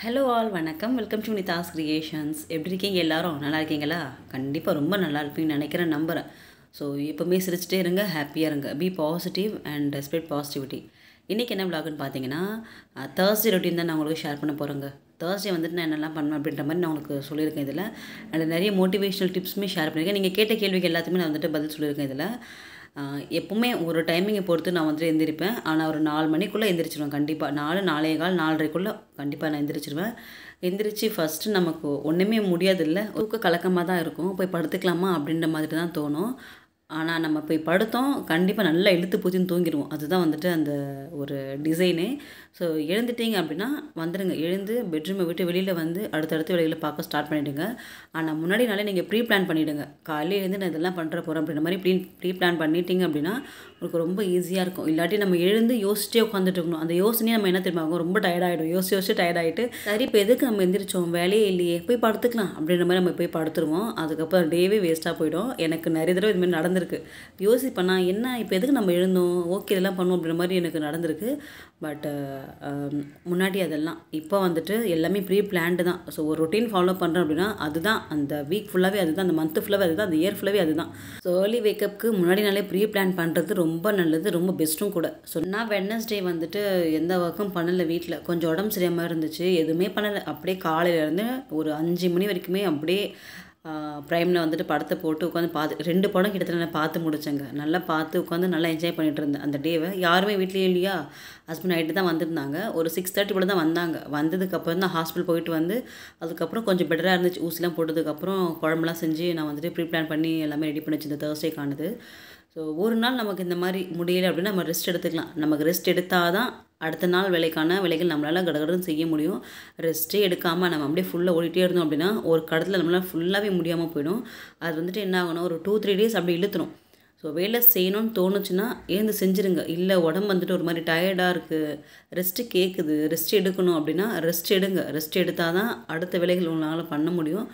hello all வணக்கம் welcome to Nidhas Creations எப்படி இருக்கீங்க எல்லாரும் நல்லா இருக்கீங்களா கண்டிப்பாக ரொம்ப நல்லா இருப்பீங்கன்னு நினைக்கிறேன் நம்புகிறேன் ஸோ எப்போவுமே சிரிச்சிட்டே இருங்க ஹாப்பியாக இருங்க be positive and spread positivity இன்றைக்கி என்ன விளாகுன்னு பார்த்தீங்கன்னா தேர்ஸ்டே ரொட்டீன் தான் நான் உங்களுக்கு ஷேர் பண்ண போகிறேங்க தேர்ஸ்டே வந்துட்டு நான் என்னெல்லாம் பண்ணுவேன் அப்படின்ற மாதிரி நான் உங்களுக்கு சொல்லியிருக்கேன் இதில் அண்ட் நிறைய மோட்டிவேஷனல் டிப்ஸுமே ஷேர் பண்ணியிருக்கேன் நீங்கள் கேட்ட கேள்விக்கு எல்லாத்துக்குமே நான் வந்துட்டு பதில் சொல்லியிருக்கேன் இதில் எப்பவுமே ஒரு டைமிங்கை பொறுத்து நான் வந்துட்டு எந்திரிப்பேன் ஆனால் ஒரு நாலு மணிக்குள்ளே எந்திரிச்சிருவேன் கண்டிப்பாக நாலு நாலே கால் நாலரைக்குள்ளே கண்டிப்பாக நான் எந்திரிச்சிருவேன் எந்திரிச்சு ஃபஸ்ட்டு நமக்கு ஒன்றுமே முடியாதில்ல ஊக்க கலக்கமாக தான் இருக்கும் போய் படுத்துக்கலாமா அப்படின்ற மாதிரி தான் தோணும் ஆனால் நம்ம போய் படுத்தோம் கண்டிப்பாக நல்லா இழுத்து பூத்தின்னு தூங்கிடுவோம் அதுதான் வந்துட்டு அந்த ஒரு டிசைனு ஸோ எழுந்துட்டீங்க அப்படின்னா வந்துடுங்க எழுந்து பெட்ரூமை விட்டு வெளியில் வந்து அடுத்தடுத்த வேலைகளை பார்க்க ஸ்டார்ட் பண்ணிவிடுங்க ஆனால் முன்னாடி நாளே நீங்கள் ப்ரீ பிளான் பண்ணிவிடுங்க காலையில் எழுந்து நான் இதெல்லாம் பண்ணுற போகிறோம் அப்படின்ற மாதிரி ப்ளீன் ப்ரீ பிளான் பண்ணிட்டீங்க அப்படின்னா உங்களுக்கு ரொம்ப ஈஸியாக இருக்கும் இல்லாட்டி நம்ம எழுந்து யோசிச்சே உட்காந்துட்டு இருக்கணும் அந்த யோசனையே நம்ம என்ன தெரியுமா ஆகும் ரொம்ப டயர்டாகிடும் யோசிச்சு யோசிச்சு டயர்டாகிட்டு சரி இப்போ எதுக்கு நம்ம எந்திரிச்சோம் வேலையே இல்லையே போய் படுத்துக்கலாம் அப்படின்ற மாதிரி நம்ம போய் படுத்துருவோம் அதுக்கப்புறம் டேவே வேஸ்ட்டாக போயிடும் எனக்கு நிறைய தடவை இதுமாதிரி நடந்திருக்கு யோசிப்பேன்னா நான் என்ன இப்போ எதுக்கு நம்ம எழுந்தோம் ஓகே இதெல்லாம் பண்ணுவோம் அப்படின்ற மாதிரி எனக்கு நடந்திருக்கு பட் முன்னாடி அதெல்லாம் இப்போ வந்துட்டு எல்லாமே ப்ரீ பிளான்டு தான் ஸோ ஒரு ரொட்டீன் ஃபாலோ பண்ணுறோம் அப்படின்னா அதுதான் அந்த வீக் ஃபுல்லாகவே அதுதான் அந்த மந்த் ஃபுல்லாகவே அதுதான் அந்த இயர் ஃபுல்லாகவே அதுதான் ஸோ ஏர்லி வேக்கப்புக்கு முன்னாடி நாளே ப்ரீ பிளான் பண்ணுறது ரொம்ப நல்லது ரொம்ப பெஸ்ட்டும் கூட ஸோ நான் வெட்னஸ்டே வந்துட்டு எந்த ஒர்க்கும் பண்ணலை வீட்டில் கொஞ்சம் உடம்பு சரியாமல் இருந்துச்சு எதுவுமே பண்ணலை அப்படியே காலையிலேருந்து ஒரு அஞ்சு மணி வரைக்குமே அப்படியே ப்ரைமில் வந்துட்டு படத்தை போட்டு உட்காந்து பார்த்து ரெண்டு படம் கிட்டத்தட்ட நான் பார்த்து முடித்தேங்க நல்லா பார்த்து உட்காந்து நல்லா என்ஜாய் பண்ணிகிட்டு இருந்தேன் அந்த டேவை யாருமே வீட்லேயும் இல்லையா ஹஸ்பண்ட் நைட்டு தான் வந்திருந்தாங்க ஒரு சிக்ஸ் தேர்ட்டி போல் தான் வந்தாங்க வந்ததுக்கப்புறம் தான் ஹாஸ்பிட்டல் போயிட்டு வந்து அதுக்கப்புறம் கொஞ்சம் பெட்டராக இருந்துச்சு ஊசிலாம் போட்டதுக்கப்புறம் குழம்புலாம் செஞ்சு நான் வந்துட்டு ப்ரீ பிளான் பண்ணி எல்லாமே ரெடி பண்ணி வச்சிருந்தேன் தேர்ஸ்டேக்கானது ஸோ ஒரு நாள் நமக்கு இந்த மாதிரி முடியலை அப்படின்னா நம்ம ரெஸ்ட் எடுத்துக்கலாம் நமக்கு ரெஸ்ட் எடுத்தால் தான் அடுத்த நாள் விலைக்கான விலைகள் நம்மளால் கடகடன் செய்ய முடியும் ரெஸ்ட்டே எடுக்காமல் நம்ம அப்படியே ஃபுல்லாக ஓடிட்டே இருந்தோம் அப்படின்னா ஒரு கடத்தில் நம்மளால் ஃபுல்லாகவே முடியாமல் போயிடும் அது வந்துட்டு என்ன ஆகணும் ஒரு டூ த்ரீ டேஸ் அப்படி இழுத்துரும் ஸோ வேலை செய்யணும்னு தோணுச்சுன்னா ஏந்து செஞ்சுருங்க இல்லை உடம்பு வந்துட்டு ஒரு மாதிரி டயர்டாக இருக்குது ரெஸ்ட்டு கேட்குது ரெஸ்ட் எடுக்கணும் அப்படின்னா ரெஸ்ட் எடுங்க ரெஸ்ட் எடுத்தால் தான் அடுத்த வேலைகள் உங்களால் பண்ண முடியும்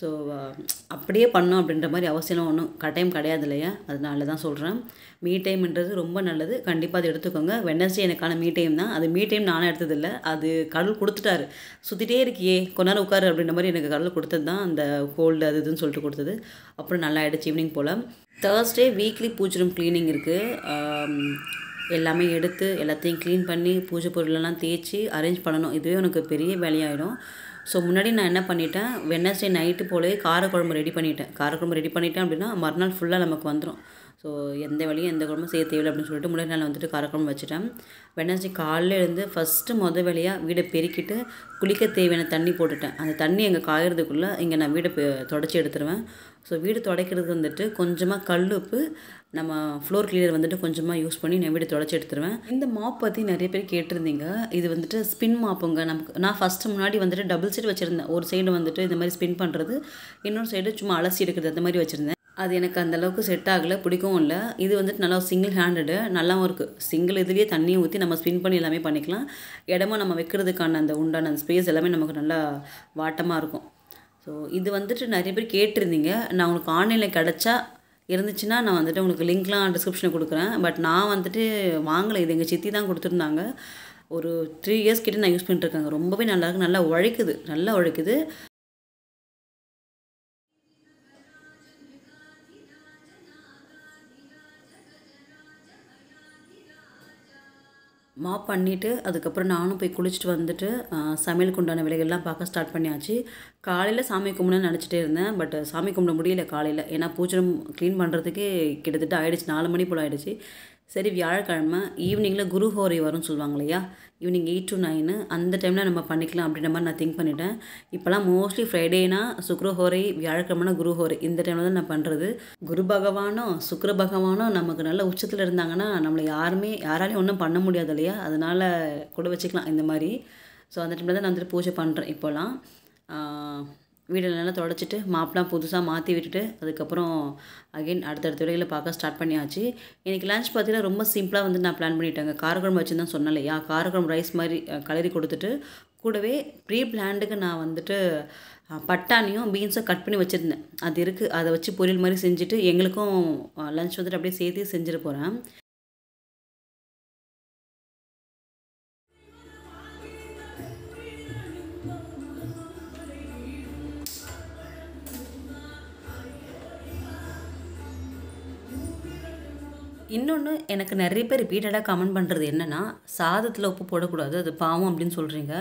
ஸோ uh, அப்படியே பண்ணோம் அப்படின்ற மாதிரி அவசியம் ஒன்றும் கட்டாயம் கிடையாது இல்லையா அதனால தான் சொல்கிறேன் மீ டைம்ன்றது ரொம்ப நல்லது கண்டிப்பாக அதை எடுத்துக்கோங்க வெனஸ்டே எனக்கான மீ டைம் தான் அது மீ டைம் நானும் எடுத்ததில்லை அது கடல் கொடுத்துட்டாரு சுற்றிட்டே இருக்கியே கொஞ்ச நேரம் உட்காரு அப்படின்ற மாதிரி எனக்கு கடல் கொடுத்தது தான் அந்த கோல்டு அது இதுன்னு சொல்லிட்டு கொடுத்தது அப்புறம் நல்லா ஆகிடுச்சு ஈவினிங் போல் தேர்ஸ்டே வீக்லி பூச்சிரும் க்ளீனிங் இருக்குது எல்லாமே எடுத்து எல்லாத்தையும் க்ளீன் பண்ணி பூஜை பொருளெல்லாம் தேய்ச்சி அரேஞ்ச் பண்ணணும் இதுவே உனக்கு பெரிய வேலையாயிடும் ஸோ முன்னாடி நான் என்ன பண்ணிட்டேன் வெனஸ்டே நைட்டு போலவே காரக்குழம்பு ரெடி பண்ணிட்டேன் காரக்குழம்பு ரெடி பண்ணிட்டேன் அப்படின்னா மறுநாள் ஃபுல்லாக நமக்கு வந்துடும் ஸோ எந்த வழியும் எந்த குழம்பும் செய்ய தேவையில்லை அப்படின்னு சொல்லிட்டு முன்னாடி நாள் வந்துட்டு காரக்குழம்பு வச்சுட்டேன் வெட்னஸ்டே காலையில் இருந்து ஃபஸ்ட்டு முத வழியாக வீடை பெருக்கிட்டு குளிக்க தேவையான தண்ணி போட்டுட்டேன் அந்த தண்ணி எங்கள் காயறதுக்குள்ளே இங்கே நான் வீடை தொடச்சி எடுத்துருவேன் ஸோ வீடு தொடக்கிறதுக்கு வந்துட்டு கொஞ்சமாக கல் உப்பு நம்ம ஃப்ளோர் கிளீனர் வந்துட்டு கொஞ்சமாக யூஸ் பண்ணி நான் வீடு தொடச்சி எடுத்துருவேன் இந்த மாப் பற்றி நிறைய பேர் கேட்டிருந்தீங்க இது வந்துட்டு ஸ்பின் மாப்புங்க நமக்கு நான் ஃபஸ்ட்டு முன்னாடி வந்துட்டு டபுள் சைடு வச்சுருந்தேன் ஒரு சைடு வந்துட்டு இந்த மாதிரி ஸ்பின் பண்ணுறது இன்னொரு சைடு சும்மா அலசி எடுக்கிறது அந்த மாதிரி வச்சுருந்தேன் அது எனக்கு அந்தளவுக்கு செட் ஆகலை பிடிக்கவும் இல்லை இது வந்துட்டு நல்லா சிங்கிள் ஹேண்டடு நல்லாவும் இருக்குது சிங்கிள் இதுலேயே தண்ணியை ஊற்றி நம்ம ஸ்பின் பண்ணி எல்லாமே பண்ணிக்கலாம் இடமும் நம்ம வைக்கிறதுக்கான அந்த உண்டான அந்த ஸ்பேஸ் எல்லாமே நமக்கு நல்லா வாட்டமாக இருக்கும் ஸோ இது வந்துட்டு நிறைய பேர் கேட்டிருந்தீங்க நான் உங்களுக்கு ஆன்லைனில் கிடச்சா இருந்துச்சுன்னா நான் வந்துட்டு உங்களுக்கு லிங்க்லாம் டிஸ்கிரிப்ஷனில் கொடுக்குறேன் பட் நான் வந்துட்டு வாங்கலை இது எங்கள் சித்தி தான் கொடுத்துருந்தாங்க ஒரு த்ரீ இயர்ஸ் கிட்டே நான் யூஸ் பண்ணிட்டுருக்காங்க ரொம்பவே நல்லாயிருக்கு நல்லா உழைக்குது நல்லா உழைக்குது மாப் பண்ணிவிட்டு அதுக்கப்புறம் நானும் போய் குளிச்சுட்டு வந்துட்டு சமையலுக்கு உண்டான விலைகள்லாம் பார்க்க ஸ்டார்ட் பண்ணியாச்சு காலையில் சாமி கும்பிடணும்னு நினச்சிட்டே இருந்தேன் பட் சாமி கும்பிட முடியல காலையில் ஏன்னா பூச்சரம் க்ளீன் பண்ணுறதுக்கே கிட்டத்தட்ட ஆயிடுச்சு நாலு மணி போல் ஆயிடுச்சு சரி வியாழக்கிழமை ஈவினிங்கில் குரு ஹோரை வரும்னு சொல்லுவாங்க இல்லையா ஈவினிங் எயிட் டு நைனு அந்த டைமில் நம்ம பண்ணிக்கலாம் அப்படின்ற மாதிரி நான் திங்க் பண்ணிட்டேன் இப்போலாம் மோஸ்ட்லி ஃப்ரைடேனா சுக்ர ஹோரை வியாழக்கிழமைனா குரு ஹோரை இந்த டைமில் தான் நான் பண்ணுறது குரு பகவானோ சுக்ர பகவானோ நமக்கு நல்ல உச்சத்தில் இருந்தாங்கன்னா நம்மளை யாருமே யாராலையும் ஒன்றும் பண்ண முடியாது இல்லையா அதனால் கூட வச்சுக்கலாம் இந்த மாதிரி ஸோ அந்த டைமில் தான் நான் வந்துட்டு பூஜை பண்ணுறேன் இப்போலாம் வீடு நல்லா தொடச்சிட்டு மாப்பெலாம் புதுசாக மாற்றி விட்டுட்டு அதுக்கப்புறம் அகெயின் அடுத்தடுத்த வேலைகளை பார்க்க ஸ்டார்ட் பண்ணியாச்சு எனக்கு லன்ச் பார்த்தீங்கன்னா ரொம்ப சிம்பிளாக வந்து நான் பிளான் பண்ணிட்டேங்க காரக்குழம்பு வச்சு தான் சொன்னேன் இல்லையா காரக்குழம்பு ரைஸ் மாதிரி கலரி கொடுத்துட்டு கூடவே ப்ரீ பிளான்டுக்கு நான் வந்துட்டு பட்டாணியும் பீன்ஸும் கட் பண்ணி வச்சுருந்தேன் அது இருக்குது அதை வச்சு பொரியல் மாதிரி செஞ்சுட்டு எங்களுக்கும் லன்ச் வந்துட்டு அப்படியே சேர்த்து செஞ்சுட்டு போகிறேன் இன்னொன்று எனக்கு நிறைய பேர் ரிப்பீட்டடாக கமெண்ட் பண்ணுறது என்னென்னா சாதத்தில் உப்பு போடக்கூடாது அது பாவம் அப்படின்னு சொல்கிறீங்க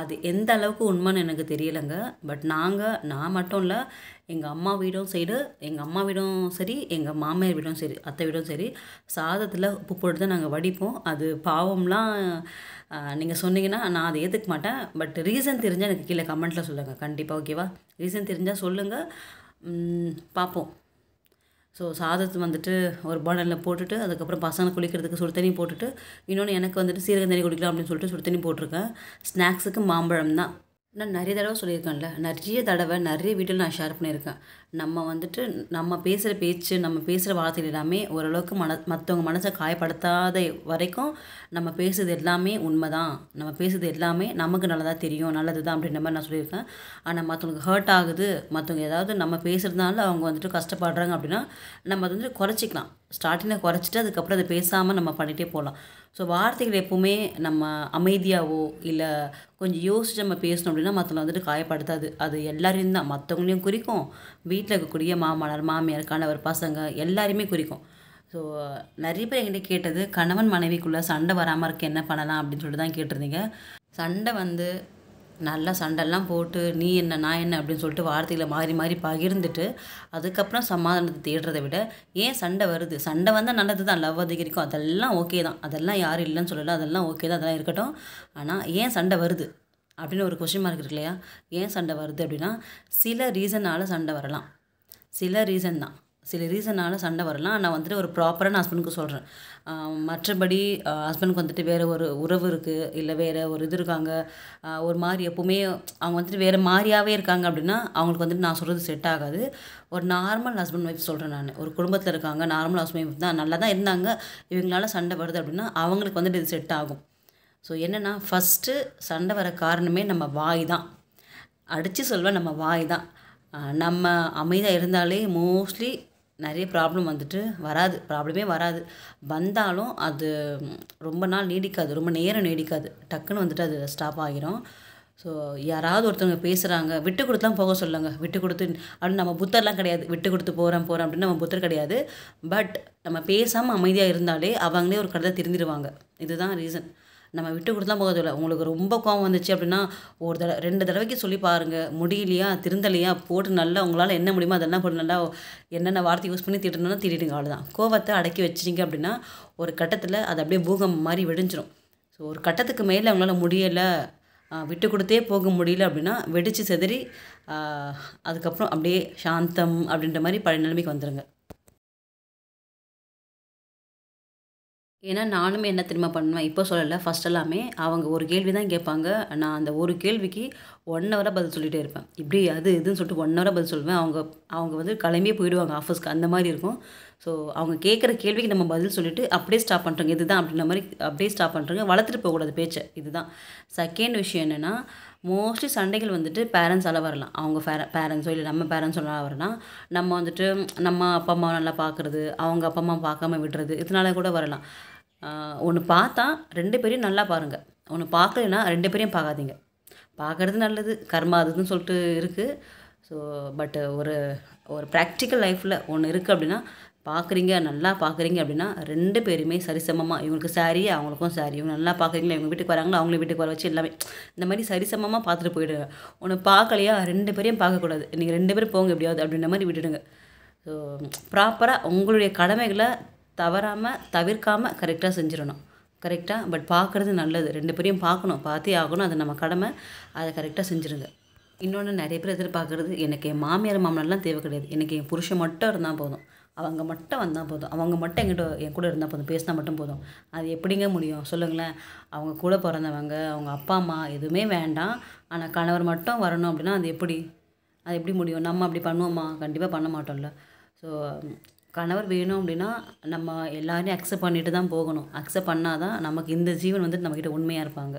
அது எந்த அளவுக்கு உண்மைன்னு எனக்கு தெரியலைங்க பட் நாங்கள் நான் மட்டும் இல்லை எங்கள் அம்மா வீடும் சைடு எங்கள் அம்மா வீடும் சரி எங்கள் மாமியார் வீடும் சரி அத்தை வீடும் சரி சாதத்தில் உப்பு போட்டு தான் நாங்கள் வடிப்போம் அது பாவம்லாம் நீங்கள் சொன்னீங்கன்னா நான் அதை ஏற்றுக்க மாட்டேன் பட் ரீசன் தெரிஞ்சால் எனக்கு கீழே கமெண்ட்டில் சொல்லுங்கள் கண்டிப்பாக ஓகேவா ரீசன் தெரிஞ்சால் சொல்லுங்கள் பார்ப்போம் ஸோ சாதத்தை வந்துட்டு ஒரு பாடலில் போட்டுட்டு அதுக்கப்புறம் பசங்களை குளிக்கிறதுக்கு சுடு தண்ணி போட்டுட்டு இன்னொன்று எனக்கு வந்துட்டு சீரக தண்ணி குடிக்கலாம் அப்படின்னு சொல்லிட்டு சுடு தண்ணி போட்டிருக்கேன் ஸ்நாக்ஸுக்கு மாம்பழம் தான் நான் நிறைய தடவை சொல்லியிருக்கேன்ல நிறைய தடவை நிறைய வீடியோ நான் ஷேர் பண்ணியிருக்கேன் நம்ம வந்துட்டு நம்ம பேசுகிற பேச்சு நம்ம பேசுகிற வார்த்தைகள் எல்லாமே ஓரளவுக்கு மன மற்றவங்க மனசை காயப்படுத்தாத வரைக்கும் நம்ம பேசுறது எல்லாமே உண்மை தான் நம்ம பேசுறது எல்லாமே நமக்கு நல்லதாக தெரியும் நல்லது தான் அப்படின்ற மாதிரி நான் சொல்லியிருக்கேன் ஆனால் மற்றவங்களுக்கு ஹர்ட் ஆகுது மற்றவங்க ஏதாவது நம்ம பேசுகிறதுனால அவங்க வந்துட்டு கஷ்டப்படுறாங்க அப்படின்னா நம்ம அதை வந்துட்டு குறைச்சிக்கலாம் ஸ்டார்டிங்கில் குறைச்சிட்டு அதுக்கப்புறம் அதை பேசாமல் நம்ம பண்ணிகிட்டே போகலாம் ஸோ வார்த்தைகள் எப்போவுமே நம்ம அமைதியாகவோ இல்லை கொஞ்சம் யோசிச்சு நம்ம பேசணும் அப்படின்னா மற்றவங்க வந்துட்டு காயப்படுத்தாது அது எல்லோரையும் தான் மற்றவங்களையும் குறிக்கும் வீட்டில் இருக்கக்கூடிய மாமனார் மாமியார் கணவர் பசங்க எல்லாருமே குறிக்கும் ஸோ நிறைய பேர் எங்கிட்ட கேட்டது கணவன் மனைவிக்குள்ளே சண்டை வராமல் இருக்க என்ன பண்ணலாம் அப்படின்னு சொல்லிட்டு தான் கேட்டிருந்தீங்க சண்டை வந்து நல்லா சண்டைலாம் போட்டு நீ என்ன நான் என்ன அப்படின்னு சொல்லிட்டு வார்த்தைகளை மாறி மாறி பகிர்ந்துட்டு அதுக்கப்புறம் சமாதானத்தை தேடுறதை விட ஏன் சண்டை வருது சண்டை வந்தால் நல்லது தான் லவ் அதிகரிக்கும் அதெல்லாம் ஓகே தான் அதெல்லாம் யாரும் இல்லைன்னு சொல்லலை அதெல்லாம் ஓகே தான் அதெல்லாம் இருக்கட்டும் ஆனால் ஏன் சண்டை வருது அப்படின்னு ஒரு கொஷின் மார்க் இருக்கு இல்லையா ஏன் சண்டை வருது அப்படின்னா சில ரீசனால் சண்டை வரலாம் சில ரீசன் தான் சில ரீசனால் சண்டை வரலாம் நான் வந்துட்டு ஒரு ப்ராப்பரான ஹஸ்பண்டுக்கு சொல்கிறேன் மற்றபடி ஹஸ்பண்டுக்கு வந்துட்டு வேறு ஒரு உறவு இருக்குது இல்லை வேறு ஒரு இது இருக்காங்க ஒரு மாதிரி எப்போவுமே அவங்க வந்துட்டு வேறு மாதிரியாகவே இருக்காங்க அப்படின்னா அவங்களுக்கு வந்துட்டு நான் சொல்கிறது செட் ஆகாது ஒரு நார்மல் ஹஸ்பண்ட் ஒய்ஃப் சொல்கிறேன் நான் ஒரு குடும்பத்தில் இருக்காங்க நார்மல் ஹஸ்பண்ட் ஒய்ஃப் தான் நல்லா தான் இருந்தாங்க இவங்களால சண்டை வருது அப்படின்னா அவங்களுக்கு வந்துட்டு இது செட் ஆகும் ஸோ என்னென்னா ஃபஸ்ட்டு சண்டை வர காரணமே நம்ம வாய் தான் அடித்து சொல்வேன் நம்ம வாய் தான் நம்ம அமைதியாக இருந்தாலே மோஸ்ட்லி நிறைய ப்ராப்ளம் வந்துட்டு வராது ப்ராப்ளமே வராது வந்தாலும் அது ரொம்ப நாள் நீடிக்காது ரொம்ப நேரம் நீடிக்காது டக்குன்னு வந்துட்டு அது ஸ்டாப் ஆகிரும் ஸோ யாராவது ஒருத்தவங்க பேசுகிறாங்க விட்டு கொடுத்துலாம் போக சொல்லுங்கள் விட்டு கொடுத்து அப்படின்னு நம்ம புத்தர்லாம் கிடையாது விட்டு கொடுத்து போகிறோம் போகிறோம் அப்படின்னு நம்ம புத்தர் கிடையாது பட் நம்ம பேசாமல் அமைதியாக இருந்தாலே அவங்களே ஒரு கடத்தை திருந்திடுவாங்க இதுதான் ரீசன் நம்ம விட்டு கொடுத்தலாம் போகிறதில்ல உங்களுக்கு ரொம்ப கோவம் வந்துச்சு அப்படின்னா ஒரு தடவை ரெண்டு தடவைக்கு சொல்லி பாருங்கள் முடியலையா திருந்தலையா போட்டு நல்லா உங்களால் என்ன முடியுமோ அதெல்லாம் போட்டு நல்லா என்னென்ன வார்த்தை யூஸ் பண்ணி திட்டணும்னா திட்டிடுங்க அவ்வளோதான் கோவத்தை அடக்கி வச்சிட்டிங்க அப்படின்னா ஒரு கட்டத்தில் அது அப்படியே பூகம் மாதிரி வெடிஞ்சிரும் ஸோ ஒரு கட்டத்துக்கு மேலே அவங்களால் முடியலை விட்டு கொடுத்தே போக முடியல அப்படின்னா வெடித்து செதறி அதுக்கப்புறம் அப்படியே சாந்தம் அப்படின்ற மாதிரி பழைய நிலைமைக்கு வந்துடுங்க ஏன்னா நானும் என்ன திரும்ப பண்ணுவேன் இப்போ சொல்லலை ஃபஸ்ட் எல்லாமே அவங்க ஒரு கேள்வி தான் கேட்பாங்க நான் அந்த ஒரு கேள்விக்கு ஒன் ஹவராக பதில் சொல்லிகிட்டே இருப்பேன் இப்படி அது இதுன்னு சொல்லிட்டு ஒன் ஹவராக பதில் சொல்லுவேன் அவங்க அவங்க வந்து கிளம்பியே போயிடுவாங்க ஆஃபீஸ்க்கு அந்த மாதிரி இருக்கும் ஸோ அவங்க கேட்குற கேள்விக்கு நம்ம பதில் சொல்லிவிட்டு அப்படியே ஸ்டாப் பண்ணுறோங்க இதுதான் அப்படின்ற மாதிரி அப்படியே ஸ்டாப் பண்ணுறோங்க வளர்த்துட்டு போகக்கூடாது பேச்சை இதுதான் செகண்ட் விஷயம் என்னென்னா மோஸ்ட்லி சண்டைகள் வந்துட்டு பேரண்ட்ஸால் வரலாம் அவங்க பேர பேரண்ட்ஸோ இல்லை நம்ம பேரண்ட்ஸோலாம் வரலாம் நம்ம வந்துட்டு நம்ம அப்பா அம்மா நல்லா பார்க்குறது அவங்க அப்பா அம்மா பார்க்காம விடுறது இதனால கூட வரலாம் ஒன்று பார்த்தா ரெண்டு பேரையும் நல்லா பாருங்கள் ஒன்று பார்க்கலன்னா ரெண்டு பேரையும் பார்க்காதீங்க பார்க்குறது நல்லது கர்மா அதுன்னு சொல்லிட்டு இருக்குது ஸோ பட்டு ஒரு ஒரு ப்ராக்டிக்கல் லைஃப்பில் ஒன்று இருக்குது அப்படின்னா பார்க்குறீங்க நல்லா பார்க்குறீங்க அப்படின்னா ரெண்டு பேருமே சரிசமமாக இவங்களுக்கு சாரி அவங்களுக்கும் சாரி இவங்க நல்லா பார்க்குறீங்களா இவங்க வீட்டுக்கு வராங்களா அவங்களும் வீட்டுக்கு வர வச்சு எல்லாமே இந்த மாதிரி சரிசமமாக பார்த்துட்டு போயிடுங்க ஒன்று பார்க்கலையா ரெண்டு பேரையும் பார்க்கக்கூடாது நீங்கள் ரெண்டு பேரும் போங்க எப்படியாவது அப்படின்ற மாதிரி விட்டுடுங்க ஸோ ப்ராப்பராக உங்களுடைய கடமைகளை தவறாமல் தவிர்க்காமல் கரெக்டாக செஞ்சிடணும் கரெக்டாக பட் பார்க்குறது நல்லது ரெண்டு பேரையும் பார்க்கணும் பார்த்தே ஆகணும் அது நம்ம கடமை அதை கரெக்டாக செஞ்சுருங்க இன்னொன்று நிறைய பேர் எதிர்பார்க்குறது எனக்கு என் மாமியார் மாமனார்லாம் தேவை கிடையாது எனக்கு என் புருஷன் மட்டும் இருந்தால் போதும் அவங்க மட்டும் வந்தால் போதும் அவங்க மட்டும் எங்கிட்ட என் கூட இருந்தால் போதும் பேசினா மட்டும் போதும் அது எப்படிங்க முடியும் சொல்லுங்களேன் அவங்க கூட பிறந்தவங்க அவங்க அப்பா அம்மா எதுவுமே வேண்டாம் ஆனால் கணவர் மட்டும் வரணும் அப்படின்னா அது எப்படி அது எப்படி முடியும் நம்ம அப்படி பண்ணுவோமா கண்டிப்பாக பண்ண மாட்டோம்ல ஸோ கணவர் வேணும் அப்படின்னா நம்ம எல்லாரையும் அக்செப்ட் பண்ணிட்டு தான் போகணும் அக்செப்ட் பண்ணால் தான் நமக்கு இந்த ஜீவன் வந்துட்டு நம்மக்கிட்ட உண்மையாக இருப்பாங்க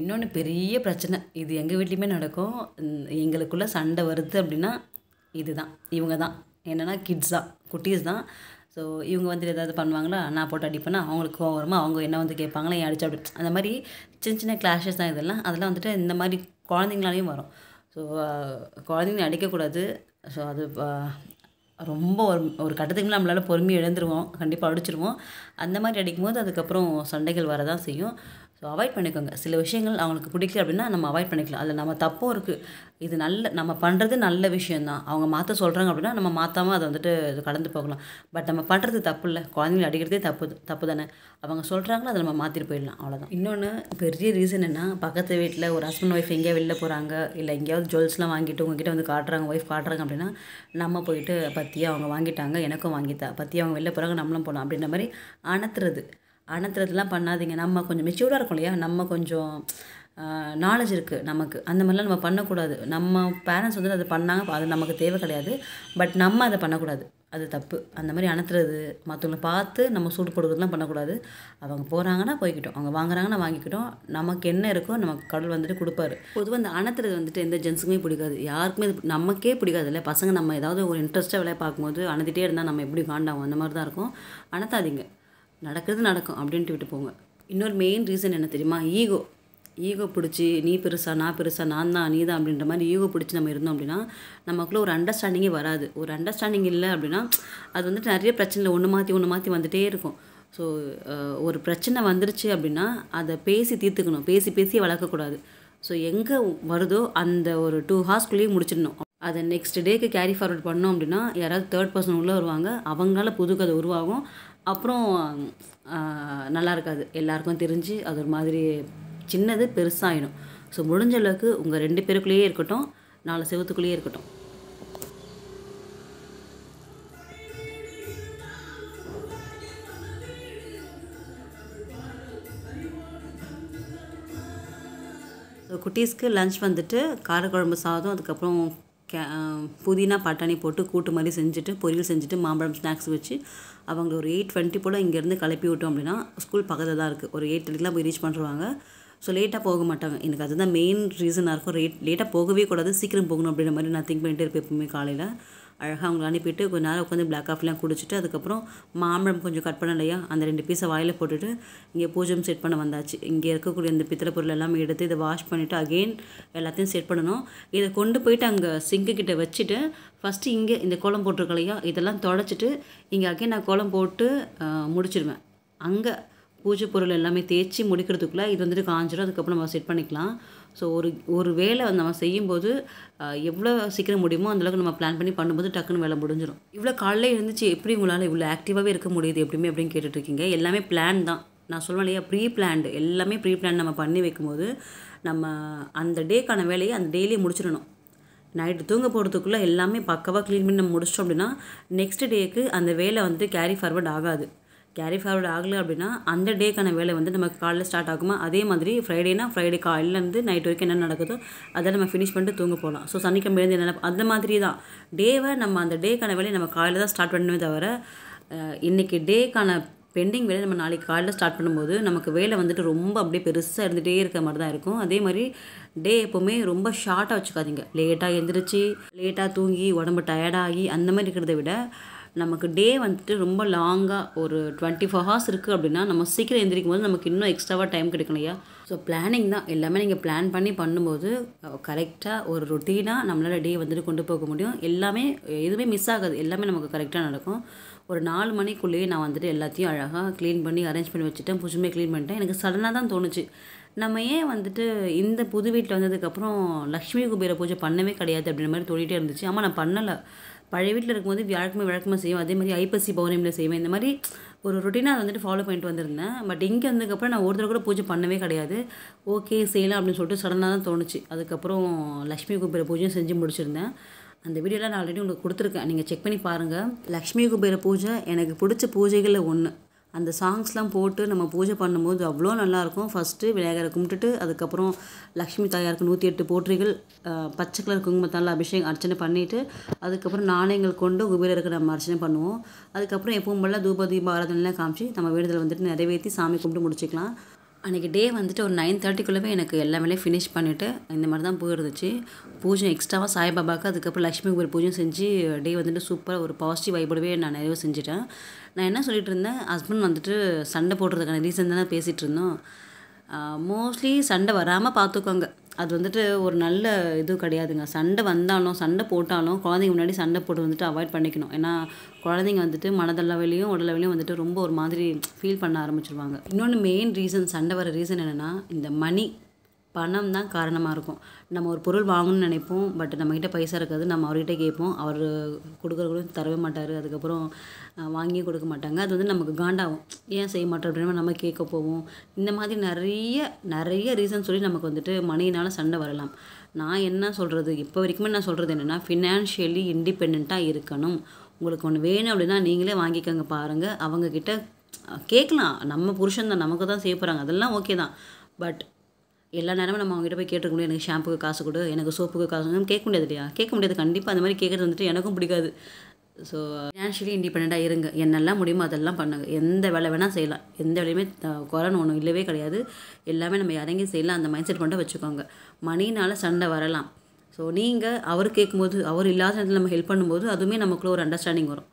இன்னொன்று பெரிய பிரச்சனை இது எங்கள் வீட்லேயுமே நடக்கும் எங்களுக்குள்ளே சண்டை வருது அப்படின்னா இதுதான் இவங்க தான் என்னென்னா கிட்ஸ் தான் குட்டீஸ் தான் ஸோ இவங்க வந்து ஏதாவது பண்ணுவாங்களா நான் போட்டு அடிப்பேன்னா அவங்களுக்கு கோவம் வருமா அவங்க என்ன வந்து கேட்பாங்களா ஏன் அடிச்சு அப்படி அந்த மாதிரி சின்ன சின்ன கிளாஷஸ் தான் இதெல்லாம் அதெல்லாம் வந்துட்டு இந்த மாதிரி குழந்தைங்களாலையும் வரும் ஸோ குழந்தைங்க அடிக்கக்கூடாது ஸோ அது ரொம்ப ஒரு ஒரு கட்டத்துக்கு நம்மளால் பொறுமையை இழந்துருவோம் கண்டிப்பாக அடிச்சிருவோம் அந்த மாதிரி அடிக்கும்போது அதுக்கப்புறம் சண்டைகள் வரதான் செய்யும் ஸோ அவாய்ட் பண்ணிக்கோங்க சில விஷயங்கள் அவங்களுக்கு பிடிக்கல அப்படின்னா நம்ம அவாய்ட் பண்ணிக்கலாம் அதில் நம்ம தப்பும் இருக்குது இது நல்ல நம்ம பண்ணுறது நல்ல விஷயந்தான் அவங்க மாற்ற சொல்கிறாங்க அப்படின்னா நம்ம மாற்றாமல் அதை வந்துட்டு இது கடந்து போகலாம் பட் நம்ம பண்ணுறது தப்பு இல்லை குழந்தைங்கள அடிக்கிறதே தப்பு தப்பு தானே அவங்க சொல்கிறாங்களோ அதை நம்ம மாற்றிட்டு போயிடலாம் அவ்வளோதான் இன்னொன்று பெரிய ரீசன் என்ன பக்கத்து வீட்டில் ஒரு ஹஸ்பண்ட் ஒய்ஃப் எங்கேயா வெளில போகிறாங்க இல்லை எங்கேயாவது ஜுவல்ஸ்லாம் வாங்கிட்டு உங்ககிட்ட வந்து காட்டுறாங்க ஒய்ஃப் காட்டுறாங்க அப்படின்னா நம்ம போயிட்டு பற்றியே அவங்க வாங்கிட்டாங்க எனக்கும் வாங்கித்தா பற்றியே அவங்க வெளில போகிறாங்க நம்மளும் போகலாம் அப்படின்ற மாதிரி அணத்துறது அனத்துறதுலாம் பண்ணாதீங்க நம்ம கொஞ்சம் மெச்சூர்டாக இருக்கும் இல்லையா நம்ம கொஞ்சம் நாலேஜ் இருக்குது நமக்கு அந்த மாதிரிலாம் நம்ம பண்ணக்கூடாது நம்ம பேரண்ட்ஸ் வந்து அதை பண்ணாங்க அது நமக்கு தேவை கிடையாது பட் நம்ம அதை பண்ணக்கூடாது அது தப்பு அந்த மாதிரி அனுத்துறது மற்றவங்களை பார்த்து நம்ம சூடு போடுறதுலாம் பண்ணக்கூடாது அவங்க போகிறாங்கன்னா போய்கிட்டோம் அவங்க வாங்குறாங்கன்னா வாங்கிக்கிட்டோம் நமக்கு என்ன இருக்கோ நமக்கு கடவுள் வந்துட்டு கொடுப்பாரு பொதுவாக அந்த அனுத்துறது வந்துட்டு எந்த ஜென்ஸுக்குமே பிடிக்காது யாருக்குமே நமக்கே பிடிக்காது இல்லை பசங்க நம்ம ஏதாவது ஒரு இன்ட்ரெஸ்ட்டாக விளையா பார்க்கும்போது அனுத்திட்டே இருந்தால் நம்ம எப்படி காண்டாகும் அந்த மாதிரி தான் இருக்கும் அனுத்தாதீங்க நடக்கிறது நடக்கும் அப்படின்ட்டு விட்டு போங்க இன்னொரு மெயின் ரீசன் என்ன தெரியுமா ஈகோ ஈகோ பிடிச்சி நீ பெருசா நான் பெருசா நான் தான் நீ தான் அப்படின்ற மாதிரி ஈகோ பிடிச்சி நம்ம இருந்தோம் அப்படின்னா நமக்குள்ளே ஒரு அண்டர்ஸ்டாண்டிங்கே வராது ஒரு அண்டர்ஸ்டாண்டிங் இல்லை அப்படின்னா அது வந்துட்டு நிறைய பிரச்சனை ஒன்று மாற்றி ஒன்று மாற்றி வந்துகிட்டே இருக்கும் ஸோ ஒரு பிரச்சனை வந்துருச்சு அப்படின்னா அதை பேசி தீர்த்துக்கணும் பேசி பேசி வளர்க்கக்கூடாது ஸோ எங்கே வருதோ அந்த ஒரு டூ ஹார்ஸ்குள்ளேயே முடிச்சிடணும் அதை நெக்ஸ்ட் டேக்கு கேரி ஃபார்வர்ட் பண்ணோம் அப்படின்னா யாராவது தேர்ட் பர்சன் உள்ளே வருவாங்க அவங்களால புது கதை உருவாகும் அப்புறம் நல்லா இருக்காது எல்லாருக்கும் தெரிஞ்சு அது ஒரு மாதிரி சின்னது பெருசாகிடும் ஸோ முடிஞ்ச அளவுக்கு உங்கள் ரெண்டு பேருக்குள்ளேயே இருக்கட்டும் நாலு செவத்துக்குள்ளேயே இருக்கட்டும் குட்டீஸ்க்கு லஞ்ச் வந்துட்டு காரக்குழம்பு சாதம் அதுக்கப்புறம் கே புதினா பட்டாணி போட்டு கூட்டு மாதிரி செஞ்சுட்டு பொரியல் செஞ்சுட்டு மாம்பழம் ஸ்நாக்ஸ் வச்சு அவங்க ஒரு எயிட் டுவெண்ட்டி போல் இங்கேருந்து கிளப்பி விட்டோம் அப்படின்னா ஸ்கூல் பக்கத்தில் தான் இருக்குது ஒரு எயிட் தேர்ட்டிலாம் போய் ரீச் பண்ணுறாங்க ஸோ லேட்டாக போக மாட்டாங்க எனக்கு அதுதான் மெயின் ரீசனாக இருக்கும் ரேட் லேட்டாக போகவே கூடாது சீக்கிரம் போகணும் அப்படின்ற மாதிரி நான் திங்க் பண்ணிகிட்டே இருப்பேன் எப்பவுமே காலையில் அழகாக அவங்களை அனுப்பிட்டு கொஞ்ச நேரம் உட்காந்து பிளாக் காஃபிலாம் குடிச்சிட்டு அதுக்கப்புறம் மாம்பழம் கொஞ்சம் கட் பண்ண இல்லையா அந்த ரெண்டு பீஸை வாயில் போட்டுட்டு இங்கே பூஜை செட் பண்ண வந்தாச்சு இங்கே இருக்கக்கூடிய இந்த பித்தளை பொருள் எல்லாமே எடுத்து இதை வாஷ் பண்ணிவிட்டு அகெயின் எல்லாத்தையும் செட் பண்ணணும் இதை கொண்டு போயிட்டு அங்கே சிங்கு கிட்டே வச்சுட்டு ஃபஸ்ட்டு இங்கே இந்த கோலம் போட்டிருக்கலையா இதெல்லாம் தொடச்சிட்டு இங்கே அகைன் நான் கோலம் போட்டு முடிச்சிடுவேன் அங்கே பூஜை பொருள் எல்லாமே தேய்ச்சி முடிக்கிறதுக்குள்ளே இது வந்துட்டு காஞ்சிடும் அதுக்கப்புறம் நம்ம செட் பண்ணிக்கலாம் ஸோ ஒரு ஒரு வேலை நம்ம செய்யும்போது எவ்வளோ சீக்கிரம் முடியுமோ அந்தளவுக்கு நம்ம பிளான் பண்ணி பண்ணும்போது டக்குன்னு வேலை முடிஞ்சிடும் இவ்வளோ காலையில் இருந்துச்சு எப்படி உங்களால் இவ்வளோ ஆக்டிவாகவே இருக்க முடியுது எப்படியுமே அப்படின்னு கேட்டுட்ருக்கீங்க எல்லாமே பிளான் தான் நான் சொல்லுவேன் இல்லையா ப்ரீ பிளான்டு எல்லாமே ப்ரீ பிளான் நம்ம பண்ணி வைக்கும்போது நம்ம அந்த டேக்கான வேலையை அந்த டெய்லியும் முடிச்சிடணும் நைட்டு தூங்க போகிறதுக்குள்ளே எல்லாமே பக்கவாக க்ளீன் பண்ணி நம்ம முடிச்சிட்டோம் அப்படின்னா நெக்ஸ்ட் டேக்கு அந்த வேலை வந்துட்டு கேரி ஃபார்வர்ட் ஆகாது கேரி ஃபார்வர்டு ஆகலை அப்படின்னா அந்த டேக்கான வேலை வந்து நமக்கு காலையில் ஸ்டார்ட் ஆகுமா அதே மாதிரி ஃப்ரைடேனா ஃப்ரைடே காலையிலேருந்து நைட் வரைக்கும் என்ன நடக்குதோ அதை நம்ம ஃபினிஷ் பண்ணிட்டு தூங்க போகலாம் ஸோ சனிக்கிழமையிலேருந்து என்ன அந்த மாதிரி தான் டேவை நம்ம அந்த டேக்கான வேலையை நம்ம காலையில் தான் ஸ்டார்ட் பண்ணுமே தவிர இன்றைக்கி டேக்கான பெண்டிங் வேலை நம்ம நாளைக்கு காலையில் ஸ்டார்ட் பண்ணும்போது நமக்கு வேலை வந்துட்டு ரொம்ப அப்படியே பெருசாக இருந்துகிட்டே இருக்க மாதிரி தான் இருக்கும் அதே மாதிரி டே எப்போவுமே ரொம்ப ஷார்ட்டாக வச்சுக்காதீங்க லேட்டாக எழுந்திரிச்சு லேட்டாக தூங்கி உடம்பு டயர்டாகி அந்த மாதிரி இருக்கிறத விட நமக்கு டே வந்துட்டு ரொம்ப லாங்காக ஒரு டுவெண்ட்டி ஃபோர் ஹவர்ஸ் இருக்குது அப்படின்னா நம்ம சீக்கிரம் எந்திரிக்கும் போது நமக்கு இன்னும் எக்ஸ்ட்ராவாக டைம் கிடைக்கும் இல்லையா ஸோ பிளானிங் தான் எல்லாமே நீங்கள் பிளான் பண்ணி பண்ணும்போது கரெக்டாக ஒரு ரொட்டீனாக நம்மளால் டே வந்துட்டு கொண்டு போக முடியும் எல்லாமே எதுவுமே மிஸ் ஆகாது எல்லாமே நமக்கு கரெக்டாக நடக்கும் ஒரு நாலு மணிக்குள்ளேயே நான் வந்துட்டு எல்லாத்தையும் அழகாக க்ளீன் பண்ணி அரேஞ்ச் பண்ணி வச்சுட்டேன் புதுமே க்ளீன் பண்ணிட்டேன் எனக்கு சடனாக தான் தோணுச்சு நம்ம ஏன் வந்துட்டு இந்த புது வீட்டில் வந்ததுக்கப்புறம் லக்ஷ்மி குபேர பூஜை பண்ணவே கிடையாது அப்படின்ற மாதிரி தோண்டிகிட்டே இருந்துச்சு ஆமாம் நான் பண்ணலை பழைய வீட்டில் இருக்கும்போது வியாழக்கிழமை வழக்கமாக செய்வோம் அதே மாதிரி ஐப்பசி பௌர்ணமியில் செய்வேன் இந்த மாதிரி ஒரு ருட்டீனாக அதை வந்துட்டு ஃபாலோ பண்ணிட்டு வந்திருந்தேன் பட் இங்கே வந்ததுக்கப்புறம் நான் ஒருத்தர் கூட பூஜை பண்ணவே கிடையாது ஓகே செய்யலாம் அப்படின்னு சொல்லிட்டு சடனாக தான் தோணுச்சு அதுக்கப்புறம் லக்ஷ்மி குபேர பூஜையும் செஞ்சு முடிச்சிருந்தேன் அந்த வீடியோலாம் நான் ஆல்ரெடி உங்களுக்கு கொடுத்துருக்கேன் நீங்கள் செக் பண்ணி பாருங்கள் லக்ஷ்மி குபேர பூஜை எனக்கு பிடிச்ச பூஜைகளில் ஒன்று அந்த சாங்ஸ்லாம் போட்டு நம்ம பூஜை பண்ணும்போது அவ்வளோ நல்லாயிருக்கும் ஃபஸ்ட்டு விநாயகரை கும்பிட்டுட்டு அதுக்கப்புறம் லக்ஷ்மி தாயாருக்கு நூற்றி எட்டு போற்றிகள் பச்சை கலர் குங்குமத்தால் அபிஷேகம் அர்ச்சனை பண்ணிவிட்டு அதுக்கப்புறம் நாணயங்கள் கொண்டு குபேரருக்கு நம்ம அர்ச்சனை பண்ணுவோம் அதுக்கப்புறம் எப்பவும் போல் தூப தீப ஆராதனைலாம் காமிச்சு நம்ம வேண்டுதல் வந்துட்டு நிறைவேற்றி சாமி கும்பிட்டு முடிச்சுக்கலாம் அன்றைக்கி டே வந்துட்டு ஒரு நைன் தேர்ட்டிக்குள்ளவே எனக்கு எல்லா வேலையும் ஃபினிஷ் பண்ணிவிட்டு இந்த மாதிரி தான் போயிருந்துச்சு பூஜை எக்ஸ்ட்ராவாக சாய்பாபாவுக்கு அதுக்கப்புறம் லக்ஷ்மி குபேர் பூஜையும் செஞ்சு டே வந்துட்டு சூப்பராக ஒரு பாசிட்டிவ் வைபோடவே நான் நிறைவு செஞ்சுட்டேன் நான் என்ன சொல்லிகிட்டு இருந்தேன் ஹஸ்பண்ட் வந்துட்டு சண்டை போடுறதுக்கான ரீசன் தானே பேசிகிட்டு இருந்தோம் மோஸ்ட்லி சண்டை வராமல் பார்த்துக்கோங்க அது வந்துட்டு ஒரு நல்ல இது கிடையாதுங்க சண்டை வந்தாலும் சண்டை போட்டாலும் குழந்தைங்க முன்னாடி சண்டை போட்டு வந்துட்டு அவாய்ட் பண்ணிக்கணும் ஏன்னா குழந்தைங்க வந்துட்டு மனதளவிலையும் உடலவிலையும் வந்துட்டு ரொம்ப ஒரு மாதிரி ஃபீல் பண்ண ஆரம்பிச்சிருவாங்க இன்னொன்று மெயின் ரீசன் சண்டை வர ரீசன் என்னென்னா இந்த மணி பணம் தான் காரணமாக இருக்கும் நம்ம ஒரு பொருள் வாங்கணும்னு நினைப்போம் பட் நம்மக்கிட்ட பைசா இருக்காது நம்ம அவர்கிட்ட கேட்போம் அவர் கொடுக்குற கூட தரவே மாட்டார் அதுக்கப்புறம் வாங்கியே கொடுக்க மாட்டாங்க அது வந்து நமக்கு காண்டாகும் ஏன் செய்ய மாட்டோம் அப்படின்னு நம்ம கேட்க போவோம் இந்த மாதிரி நிறைய நிறைய ரீசன் சொல்லி நமக்கு வந்துட்டு மனையினால் சண்டை வரலாம் நான் என்ன சொல்கிறது இப்போ வரைக்குமே நான் சொல்கிறது என்னென்னா ஃபினான்ஷியலி இண்டிபெண்ட்டாக இருக்கணும் உங்களுக்கு ஒன்று வேணும் அப்படின்னா நீங்களே வாங்கிக்கோங்க பாருங்கள் அவங்கக்கிட்ட கேட்கலாம் நம்ம புருஷன் தான் நமக்கு தான் செய்ய போகிறாங்க அதெல்லாம் ஓகே தான் பட் எல்லா நேரமும் நம்ம அவங்ககிட்ட போய் கேட்டுருக்க முடியாது எனக்கு ஷாம்புக்கு காசு கொடு எனக்கு சோப்புக்கு காசு கேட்க முடியாது இல்லையா கேட்க முடியாது கண்டிப்பாக அந்த மாதிரி கேட்குறது வந்துட்டு எனக்கும் பிடிக்காது ஸோ ஃபினான்ஷியலி இண்டிபெண்ட்டாக இருங்க என்னெல்லாம் முடியுமோ அதெல்லாம் பண்ணுங்க எந்த வேலை வேணால் செய்யலாம் எந்த வேலையுமே குறைன்னு ஒன்றும் இல்லவே கிடையாது எல்லாமே நம்ம இறங்கி செய்யலாம் அந்த மைண்ட் செட் மட்டும் வச்சுக்கோங்க மணினால் சண்டை வரலாம் ஸோ நீங்கள் அவர் கேட்கும்போது அவர் இல்லாத நேரத்தில் நம்ம ஹெல்ப் பண்ணும்போது அதுவுமே நமக்குள்ளே ஒரு அண்டர்ஸ்டாண்டிங் வரும்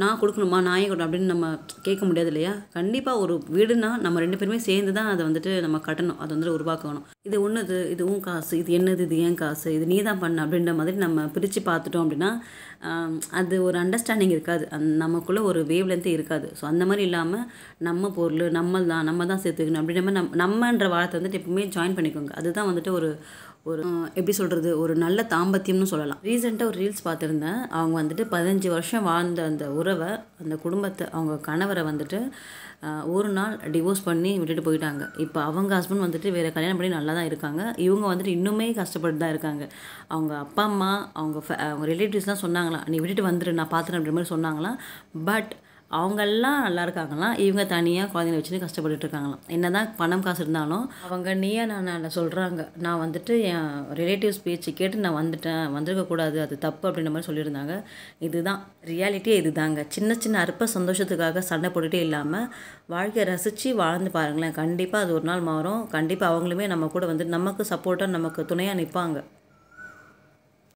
நான் கொடுக்கணுமா நான் ஏன் கொடுக்கணும் அப்படின்னு நம்ம கேட்க முடியாது இல்லையா கண்டிப்பாக ஒரு வீடுனா நம்ம ரெண்டு பேருமே சேர்ந்து தான் அதை வந்துட்டு நம்ம கட்டணும் அதை வந்துட்டு உருவாக்கணும் இது ஒன்றுது இது உன் காசு இது என்னது இது ஏன் காசு இது நீ தான் பண்ண அப்படின்ற மாதிரி நம்ம பிரித்து பார்த்துட்டோம் அப்படின்னா அது ஒரு அண்டர்ஸ்டாண்டிங் இருக்காது அந் நமக்குள்ளே ஒரு வேவ் லென்த்து இருக்காது ஸோ அந்த மாதிரி இல்லாமல் நம்ம பொருள் நம்ம தான் நம்ம தான் சேர்த்துக்கணும் அப்படின்ற மாதிரி நம் நம்மன்ற வாரத்தை வந்துட்டு எப்பவுமே ஜாயின் பண்ணிக்கோங்க அதுதான் வந்துட்டு ஒரு ஒரு எப்படி சொல்கிறது ஒரு நல்ல தாம்பத்தியம்னு சொல்லலாம் ரீசெண்டாக ஒரு ரீல்ஸ் பார்த்துருந்தேன் அவங்க வந்துட்டு பதினஞ்சு வருஷம் வாழ்ந்த அந்த உறவை அந்த குடும்பத்தை அவங்க கணவரை வந்துட்டு ஒரு நாள் டிவோர்ஸ் பண்ணி விட்டுட்டு போயிட்டாங்க இப்போ அவங்க ஹஸ்பண்ட் வந்துட்டு வேறு கல்யாணம் பண்ணி நல்லா தான் இருக்காங்க இவங்க வந்துட்டு இன்னுமே கஷ்டப்பட்டு தான் இருக்காங்க அவங்க அப்பா அம்மா அவங்க அவங்க ரிலேட்டிவ்ஸ்லாம் சொன்னாங்களாம் நீ விட்டுட்டு வந்துடு நான் பார்த்துறேன் அப்படின்ற மாதிரி சொன்னாங்களாம் பட் அவங்கெல்லாம் நல்லா இருக்காங்களாம் இவங்க தனியாக குழந்தைங்க வச்சுன்னு கஷ்டப்பட்டுட்டு இருக்காங்களாம் என்ன தான் பணம் காசு இருந்தாலும் அவங்க நீயா நான் சொல்கிறாங்க நான் வந்துட்டு என் ரிலேட்டிவ்ஸ் பேச்சு கேட்டு நான் வந்துட்டேன் வந்திருக்கக்கூடாது அது தப்பு அப்படின்ற மாதிரி சொல்லியிருந்தாங்க இதுதான் ரியாலிட்டியே இதுதாங்க சின்ன சின்ன அற்ப சந்தோஷத்துக்காக சண்டை போட்டுகிட்டே இல்லாமல் வாழ்க்கையை ரசித்து வாழ்ந்து பாருங்களேன் கண்டிப்பாக அது ஒரு நாள் மாறும் கண்டிப்பாக அவங்களுமே நம்ம கூட வந்து நமக்கு சப்போர்ட்டாக நமக்கு துணையாக நிற்பாங்க